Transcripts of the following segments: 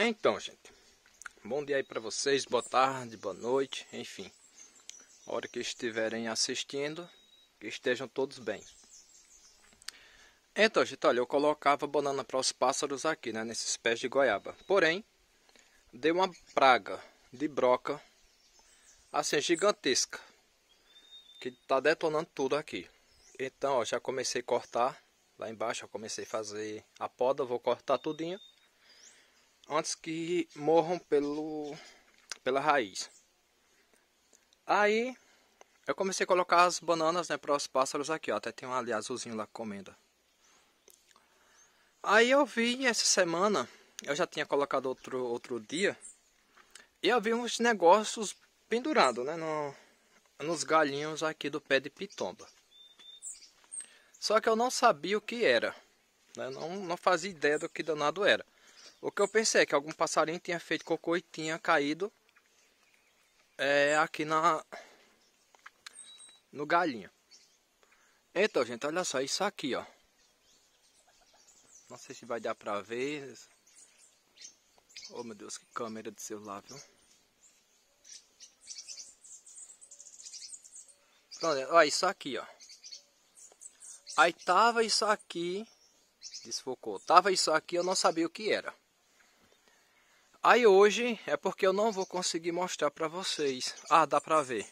Então, gente, bom dia aí para vocês, boa tarde, boa noite, enfim. A hora que estiverem assistindo, que estejam todos bem. Então, gente, olha, eu colocava banana para os pássaros aqui, né, nesses pés de goiaba. Porém, deu uma praga de broca, assim, gigantesca, que tá detonando tudo aqui. Então, ó, já comecei a cortar lá embaixo, eu comecei a fazer a poda, vou cortar tudinho antes que morram pelo, pela raiz. Aí eu comecei a colocar as bananas né, para os pássaros aqui, ó, até tem um ali azulzinho lá comendo. Aí eu vi essa semana, eu já tinha colocado outro, outro dia, e eu vi uns negócios pendurados, né, no, nos galinhos aqui do pé de pitomba. Só que eu não sabia o que era, né, não, não fazia ideia do que danado era. O que eu pensei é que algum passarinho tinha feito cocô e tinha caído é, aqui na no galinha. Então, gente, olha só isso aqui, ó. Não sei se vai dar pra ver. Oh, meu Deus, que câmera de celular, viu? Pronto, olha isso aqui, ó. Aí tava isso aqui, desfocou. Tava isso aqui, eu não sabia o que era. Aí hoje é porque eu não vou conseguir mostrar para vocês. Ah, dá para ver.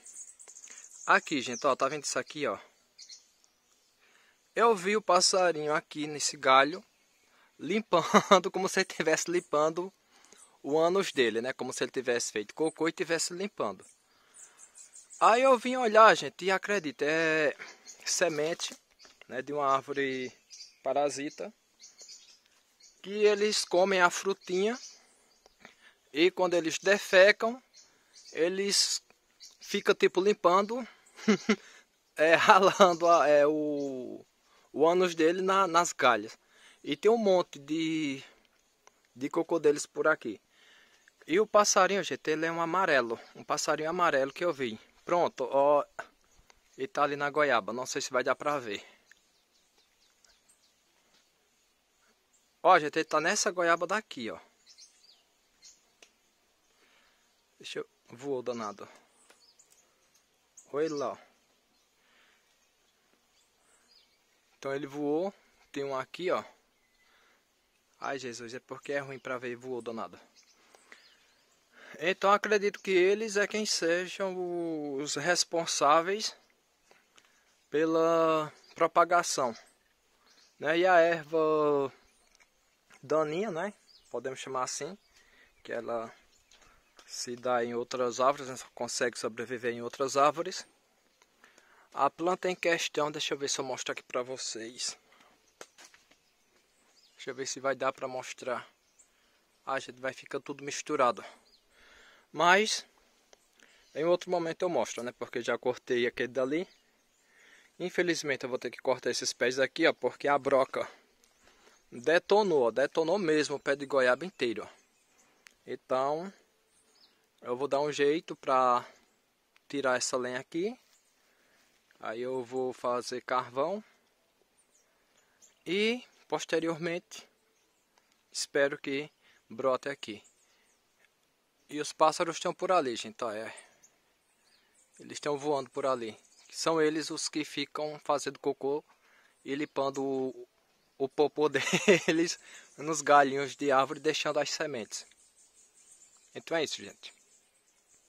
Aqui, gente, ó, tá vendo isso aqui, ó? Eu vi o passarinho aqui nesse galho limpando, como se ele estivesse limpando o ânus dele, né? Como se ele tivesse feito cocô e estivesse limpando. Aí eu vim olhar, gente, e acredita, é semente né, de uma árvore parasita que eles comem a frutinha e quando eles defecam, eles ficam tipo limpando, é, ralando é, o, o ânus dele na, nas galhas. E tem um monte de, de cocô deles por aqui. E o passarinho, gente, ele é um amarelo. Um passarinho amarelo que eu vi. Pronto, ó. E tá ali na goiaba. Não sei se vai dar pra ver. Ó, gente, ele tá nessa goiaba daqui, ó. Deixa eu... Voou danado. Olha lá, ó. Então ele voou. Tem um aqui, ó. Ai, Jesus, é porque é ruim pra ver voou danado. Então acredito que eles é quem sejam os responsáveis pela propagação. Né? E a erva daninha, né? Podemos chamar assim, que ela se dá em outras árvores, né? consegue sobreviver em outras árvores. A planta em questão, deixa eu ver se eu mostro aqui para vocês. Deixa eu ver se vai dar para mostrar. Ah, gente, vai ficar tudo misturado. Mas, em outro momento eu mostro, né? Porque já cortei aquele dali. Infelizmente eu vou ter que cortar esses pés aqui, ó. Porque a broca detonou, ó, Detonou mesmo o pé de goiaba inteiro, ó. Então, eu vou dar um jeito para tirar essa lenha aqui. Aí eu vou fazer carvão. E posteriormente espero que brote aqui. E os pássaros estão por ali, gente, É. Eles estão voando por ali. São eles os que ficam fazendo cocô e limpando o, o popô deles nos galhinhos de árvore, deixando as sementes. Então é isso, gente.